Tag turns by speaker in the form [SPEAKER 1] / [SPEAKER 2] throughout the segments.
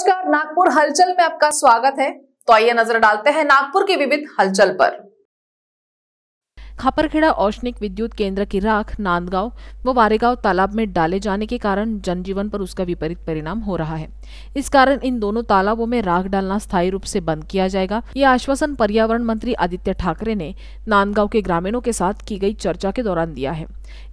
[SPEAKER 1] नमस्कार नागपुर हलचल में आपका स्वागत है तो आइए नजर डालते हैं नागपुर की विविध हलचल पर खापरखेड़ा औष्णिक विद्युत केंद्र की राख नांदगांव व वारेगांव तालाब में डाले जाने के कारण जनजीवन पर उसका विपरीत परिणाम हो रहा है इस कारण इन दोनों तालाबों में राख डालना स्थायी रूप से बंद किया जाएगा ये आश्वासन पर्यावरण मंत्री आदित्य ठाकरे ने नांदगांव के ग्रामीणों के साथ की गई चर्चा के दौरान दिया है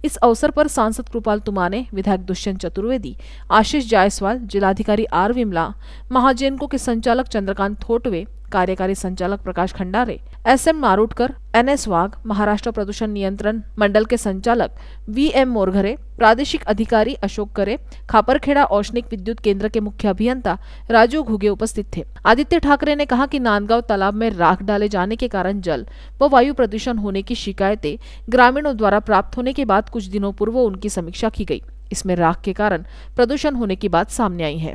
[SPEAKER 1] इस अवसर पर सांसद कृपाल तुमाने विधायक दुष्यंत चतुर्वेदी आशीष जायसवाल जिलाधिकारी आर विमला महाजैन को के संचालक चंद्रकांत थोटवे कार्यकारी संचालक Prakash Khandare S M Marutkar N S Wagh Maharashtra प्रदूषण नियंत्रण मंडल के संचालक वी एम मोरघरे प्रादेशिक अधिकारी अशोक करे खापरखेड़ा औष्णिक विद्युत केंद्र के मुख्य अभियंता राजू घुगे उपस्थित थे आदित्य ठाकरे ने कहा कि नांदगांव तालाब में राख डाले जाने के कारण जल व वायु प्रदूषण होने की शिकायतें ग्रामीणों द्वारा प्राप्त होने के बाद कुछ दिनों पूर्व उनकी समीक्षा की गई इसमें राख के कारण प्रदूषण होने की बात सामने आई है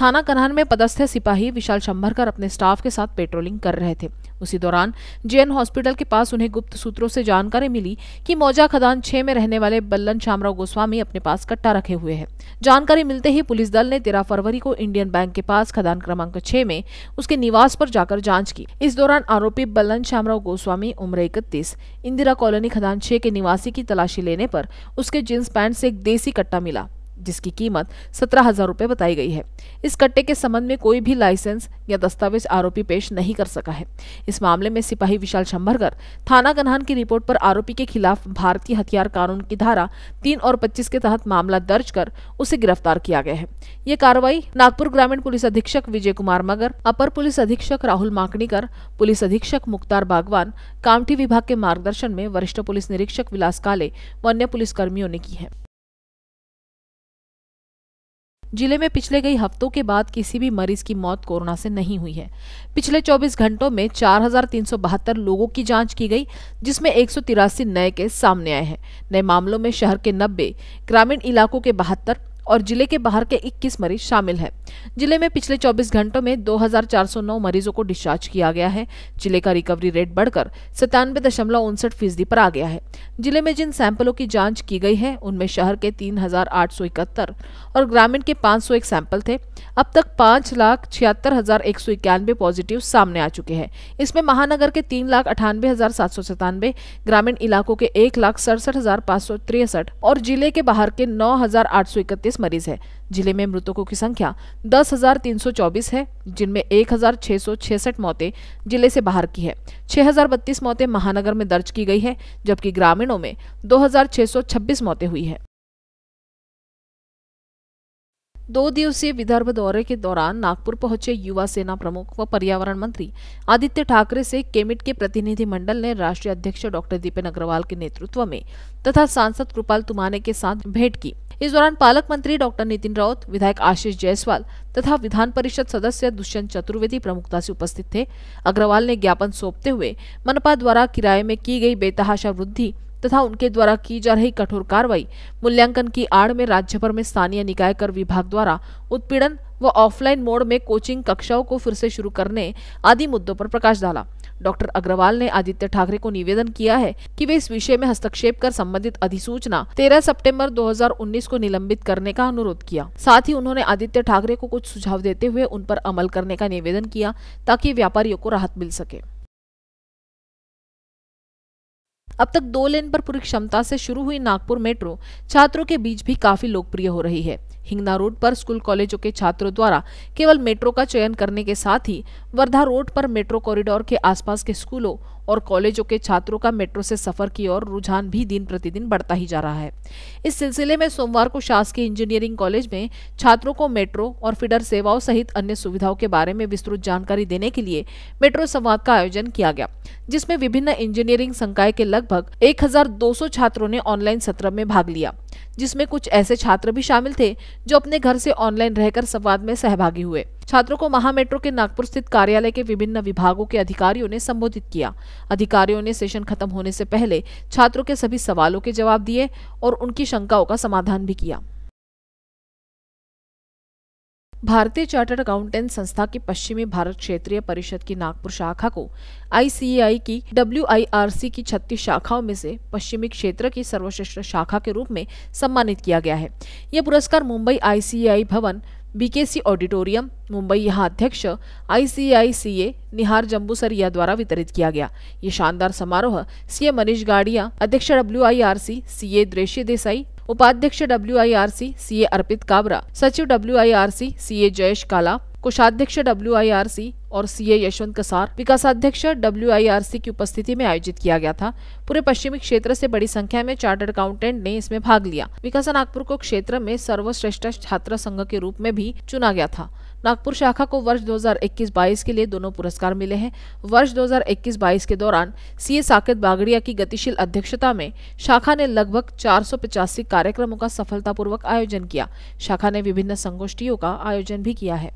[SPEAKER 1] थाना कन्हन में पदस्थ सिपाही विशाल शंभरकर अपने स्टाफ के साथ पेट्रोलिंग कर रहे थे उसी दौरान जेएन हॉस्पिटल के पास उन्हें गुप्त सूत्रों से जानकारी मिली कि मौजा खदान छह में रहने वाले बल्लन शामराव गोस्वामी अपने पास कट्टा रखे हुए हैं जानकारी मिलते ही पुलिस दल ने तेरह फरवरी को इंडियन बैंक के पास खदान क्रमांक छह में उसके निवास पर जाकर जांच की इस दौरान आरोपी बल्लन श्यामराव गोस्वामी उम्र इकतीस इंदिरा कॉलोनी खदान छह के निवासी की तलाशी लेने पर उसके जींस पैंट से एक देसी कट्टा मिला जिसकी कीमत सत्रह हजार रुपये बताई गई है इस कट्टे के संबंध में कोई भी लाइसेंस या दस्तावेज आरोपी पेश नहीं कर सका है इस मामले में सिपाही विशाल शंभरकर थाना गन्हान की रिपोर्ट पर आरोपी के खिलाफ भारतीय हथियार कानून की धारा तीन और पच्चीस के तहत मामला दर्ज कर उसे गिरफ्तार किया गया है ये कार्रवाई नागपुर ग्रामीण पुलिस अधीक्षक विजय कुमार मगर अपर पुलिस अधीक्षक राहुल माकणीकर पुलिस अधीक्षक मुख्तार बागवान कामठी विभाग के मार्गदर्शन में वरिष्ठ पुलिस निरीक्षक विलास काले व अन्य पुलिस कर्मियों ने की है जिले में पिछले कई हफ्तों के बाद किसी भी मरीज की मौत कोरोना से नहीं हुई है पिछले 24 घंटों में चार लोगों की जांच की गई जिसमें एक नए केस सामने आए हैं नए मामलों में शहर के 90, ग्रामीण इलाकों के बहत्तर और जिले के बाहर के 21 मरीज शामिल हैं जिले में पिछले 24 घंटों में 2,409 मरीजों को डिस्चार्ज किया गया है जिले का रिकवरी रेट बढ़कर सत्तानवे दशमलव उनसठ फीसदी पर आ गया है जिले में जिन सैंपलों की जांच की गई है उनमें शहर के तीन और ग्रामीण के पांच सैंपल थे अब तक पाँच लाख छिहत्तर हजार एक सौ इक्यानवे पॉजिटिव सामने आ चुके हैं इसमें महानगर के तीन लाख अठानवे हजार सात सौ ग्रामीण इलाकों के एक लाख सड़सठ हजार पाँच सौ तिरसठ और जिले के बाहर के नौ हजार आठ सौ इकतीस 145 मरीज है जिले में मृतकों की संख्या 10,324 है जिनमें 1,666 मौतें जिले से बाहर की है 6,032 मौतें महानगर में दर्ज की गई है जबकि ग्रामीणों में 2,626 मौतें हुई है दो दिवसीय विदर्भ दौरे के दौरान नागपुर पहुंचे युवा सेना प्रमुख व पर्यावरण मंत्री आदित्य ठाकरे से केमिट के प्रतिनिधि मंडल ने राष्ट्रीय अध्यक्ष डॉक्टर दीपेन अग्रवाल के नेतृत्व में तथा सांसद कृपाल तुमाने के साथ भेंट की इस दौरान पालक मंत्री डॉक्टर नितिन राउत विधायक आशीष जायसवाल तथा विधान परिषद सदस्य दुष्यंत चतुर्वेदी प्रमुखता से उपस्थित थे अग्रवाल ने ज्ञापन सौंपते हुए मनपा द्वारा किराए में की गई बेतहाशा वृद्धि तथा उनके द्वारा की जा रही कठोर कार्रवाई मूल्यांकन की आड़ में राज्य भर में स्थानीय निकाय कर विभाग द्वारा उत्पीड़न व ऑफलाइन मोड में कोचिंग कक्षाओं को फिर से शुरू करने आदि मुद्दों पर प्रकाश डाला डॉक्टर अग्रवाल ने आदित्य ठाकरे को निवेदन किया है कि वे इस विषय में हस्तक्षेप कर संबंधित अधिसूचना 13 सितंबर 2019 को निलंबित करने का अनुरोध किया साथ ही उन्होंने आदित्य ठाकरे को कुछ सुझाव देते हुए उन पर अमल करने का निवेदन किया ताकि व्यापारियों को राहत मिल सके अब तक दो लेन पर पूरी क्षमता से शुरू हुई नागपुर मेट्रो छात्रों के बीच भी काफी लोकप्रिय हो रही है हिंगना रोड पर स्कूल कॉलेजों के छात्रों द्वारा केवल मेट्रो का चयन करने के साथ ही वर्धा रोड पर मेट्रो कॉरिडोर के आसपास के स्कूलों और कॉलेजों के छात्रों का मेट्रो से सफर की ओर रुझान भी दिन प्रतिदिन बढ़ता ही जा रहा है इस सिलसिले में सोमवार को शासकीय इंजीनियरिंग कॉलेज में छात्रों को मेट्रो और फीडर सेवाओं सहित अन्य सुविधाओं के बारे में विस्तृत जानकारी देने के लिए मेट्रो संवाद का आयोजन किया गया जिसमें विभिन्न इंजीनियरिंग संकाय के लगभग 1200 छात्रों ने ऑनलाइन सत्र में भाग लिया जिसमें कुछ ऐसे छात्र भी शामिल थे जो अपने घर से ऑनलाइन रहकर संवाद में सहभागी हुए छात्रों को महा मेट्रो के नागपुर स्थित कार्यालय के विभिन्न विभागों के अधिकारियों ने संबोधित किया अधिकारियों ने सेशन खत्म होने से पहले छात्रों के सभी सवालों के जवाब दिए और उनकी शंकाओं का समाधान भी किया भारतीय चार्टर्ड अकाउंटेंट संस्था की पश्चिमी भारत क्षेत्रीय परिषद की नागपुर शाखा को आई की डब्ल्यू की छत्तीस शाखाओं में से पश्चिमी क्षेत्र की सर्वश्रेष्ठ शाखा के रूप में सम्मानित किया गया है यह पुरस्कार मुंबई आई भवन बीकेसी ऑडिटोरियम मुंबई यहाँ अध्यक्ष आईसीआईसीए निहार जम्बूसरिया द्वारा वितरित किया गया ये शानदार समारोह सीए मनीष गाड़िया अध्यक्ष डब्ल्यू सी सीए द्रेशी देसाई उपाध्यक्ष W I R C C A Arpit Kabra सचिव W I R C C A Jayesh Kala कोषाध्यक्ष डब्ल्यू आई आर सी और सी ए यशवंत कसार विकासाध्यक्ष डब्ल्यू आई आर सी की उपस्थिति में आयोजित किया गया था पूरे पश्चिमी क्षेत्र से बड़ी संख्या में चार्टर्ड अकाउंटेंट ने इसमें भाग लिया विकासा नागपुर को क्षेत्र में सर्वश्रेष्ठ छात्र संघ के रूप में भी चुना गया था नागपुर शाखा को वर्ष 2021-22 के लिए दोनों पुरस्कार मिले हैं वर्ष 2021-22 के दौरान सीए साकेत बागड़िया की गतिशील अध्यक्षता में शाखा ने लगभग चार कार्यक्रमों का सफलतापूर्वक आयोजन किया शाखा ने विभिन्न संगोष्ठियों का आयोजन भी किया है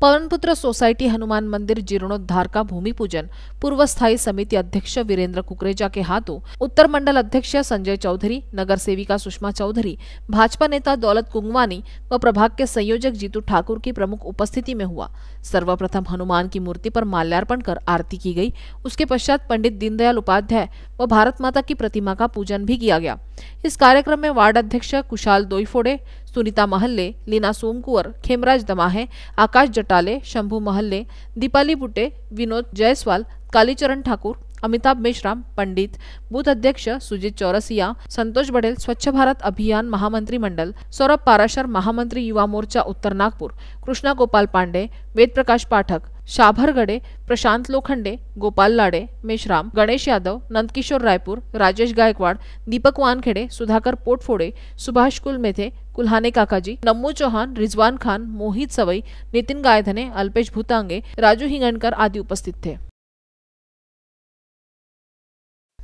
[SPEAKER 1] पवनपुत्र सोसाइटी हनुमान मंदिर जीर्णोद्धार का भूमि पूजन पूर्व स्थायी समिति अध्यक्ष वीरेंद्र कुकरेजा के हाथों उत्तर मंडल अध्यक्ष संजय चौधरी नगर सेविका सुषमा चौधरी भाजपा नेता दौलत कुंगवानी व प्रभाग के संयोजक जीतू ठाकुर की प्रमुख उपस्थिति में हुआ सर्वप्रथम हनुमान की मूर्ति पर माल्यार्पण कर आरती की गई उसके पश्चात पंडित दीनदयाल उपाध्याय व भारत माता की प्रतिमा का पूजन भी किया गया इस कार्यक्रम में वार्ड अध्यक्ष कुशाल दोईफोड़े सुनीता महल्ले लीना सोमकुवर खेमराज दमाहे आकाश जटाले शंभू महल्ले दीपाली बुटे विनोद जयसवाल कालीचरण ठाकुर अमिताभ मेश्राम पंडित बूथ अध्यक्ष सुजीत चौरसिया संतोष बडेल स्वच्छ भारत अभियान महामंत्री मंडल सौरभ पाराशर महामंत्री युवा मोर्चा उत्तर नागपुर कृष्णा गोपाल पांडे वेद प्रकाश पाठक शाभर गडे प्रशांत लोखंडे गोपाल लाडे मेश्राम गणेश यादव नंदकिशोर रायपुर राजेश गायकवाड दीपक वानखेडे सुधाकर पोटफोडे सुभाष कुलमेथे कुल्हाने काकाजी नम्मू चौहान रिजवान खान मोहित सवई नितिन गायधने अल्पेश भूतांगे राजू हिंगणकर आदि उपस्थित थे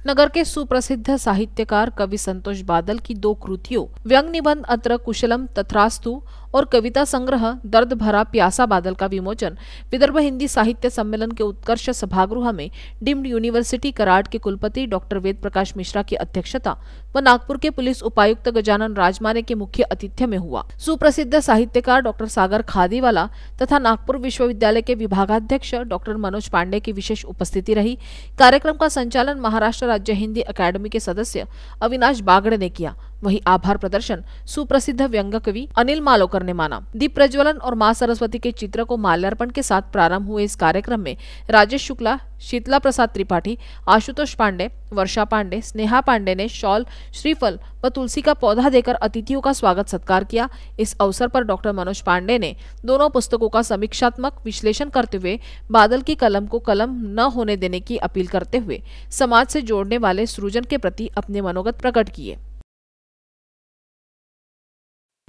[SPEAKER 1] नगर के सुप्रसिद्ध साहित्यकार कवि संतोष बादल की दो कृतियों व्यंग निबंध अत्र कुशलम तथरास्तु और कविता संग्रह दर्द भरा प्यासा बादल का विमोचन विदर्भ हिंदी साहित्य सम्मेलन के उत्कर्ष सभागृह में डिम्ड यूनिवर्सिटी कराड के कुलपति डॉक्टर वेद प्रकाश मिश्रा की अध्यक्षता व नागपुर के पुलिस उपायुक्त गजानन राजमाने के मुख्य अतिथ्य में हुआ सुप्रसिद्ध साहित्यकार डॉक्टर सागर खादीवाला तथा नागपुर विश्वविद्यालय के विभागाध्यक्ष डॉक्टर मनोज पांडे की विशेष उपस्थिति रही कार्यक्रम का संचालन महाराष्ट्र राज्य हिंदी अकादमी के सदस्य अविनाश बागड़े ने किया वहीं आभार प्रदर्शन सुप्रसिद्ध व्यंग कवि अनिल मालोकर ने माना दीप प्रज्वलन और माँ सरस्वती के चित्र को माल्यार्पण के साथ प्रारंभ हुए इस कार्यक्रम में राजेश शुक्ला शीतला प्रसाद त्रिपाठी आशुतोष पांडे वर्षा पांडे स्नेहा पांडे ने शॉल श्रीफल व तुलसी का पौधा देकर अतिथियों का स्वागत सत्कार किया इस अवसर पर डॉक्टर मनोज पांडे ने दोनों पुस्तकों का समीक्षात्मक विश्लेषण करते हुए बादल की कलम को कलम न होने देने की अपील करते हुए समाज से जोड़ने वाले सृजन के प्रति अपने मनोगत प्रकट किए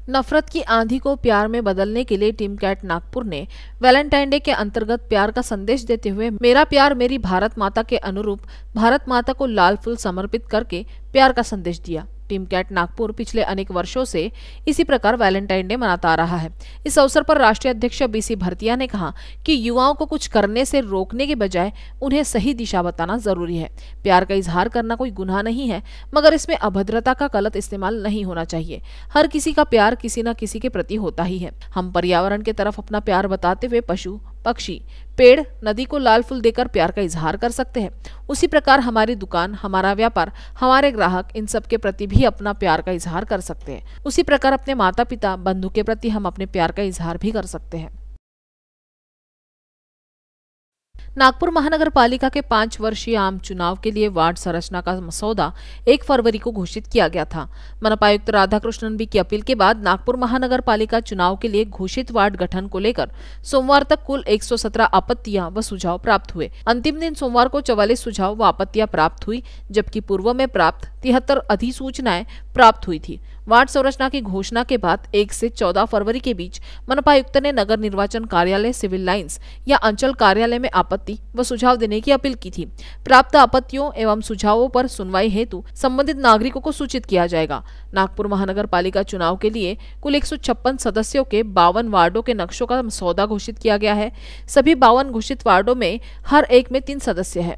[SPEAKER 1] नफरत की आंधी को प्यार में बदलने के लिए टीम कैट नागपुर ने वैलेंटाइन डे के अंतर्गत प्यार का संदेश देते हुए मेरा प्यार मेरी भारत माता के अनुरूप भारत माता को लाल फूल समर्पित करके प्यार का संदेश दिया टीम कैट नागपुर पिछले अनेक वर्षों से इसी प्रकार वैलेंटाइन डे मनाता आ रहा है इस अवसर पर राष्ट्रीय अध्यक्ष बीसी भरतिया ने कहा कि युवाओं को कुछ करने से रोकने के बजाय उन्हें सही दिशा बताना जरूरी है प्यार का इजहार करना कोई गुनाह नहीं है मगर इसमें अभद्रता का गलत इस्तेमाल नहीं होना चाहिए हर किसी का प्यार किसी न किसी के प्रति होता ही है हम पर्यावरण के तरफ अपना प्यार बताते हुए पशु पक्षी पेड़ नदी को लाल फूल देकर प्यार का इजहार कर सकते हैं उसी प्रकार हमारी दुकान हमारा व्यापार हमारे ग्राहक इन सब के प्रति भी अपना प्यार का इजहार कर सकते हैं उसी प्रकार अपने माता पिता बंधु के प्रति हम अपने प्यार का इजहार भी कर सकते हैं नागपुर महानगर पालिका के पांच वर्षीय आम चुनाव के लिए वार्ड संरचना का मसौदा एक फरवरी को घोषित किया गया था मनपायुक्त राधाकृष्णन बी की अपील के बाद नागपुर महानगर पालिका चुनाव के लिए घोषित वार्ड गठन को लेकर सोमवार तक कुल 117 आपत्तियां व सुझाव प्राप्त हुए अंतिम दिन सोमवार को चौवालीस सुझाव व आपत्तियाँ प्राप्त हुई जबकि पूर्व में प्राप्त तिहत्तर अधिसूचनाएं प्राप्त हुई थी वार्ड संरचना की घोषणा के बाद एक से चौदह फरवरी के बीच मनपायुक्त ने नगर निर्वाचन कार्यालय सिविल लाइन्स या अंचल कार्यालय में आपत्ति व सुझाव देने की अपील की थी प्राप्त आपत्तियों एवं सुझावों पर सुनवाई हेतु संबंधित नागरिकों को सूचित किया जाएगा नागपुर महानगर पालिका चुनाव के लिए कुल एक सदस्यों के बावन वार्डो के नक्शों का सौदा घोषित किया गया है सभी बावन घोषित वार्डो में हर एक में तीन सदस्य है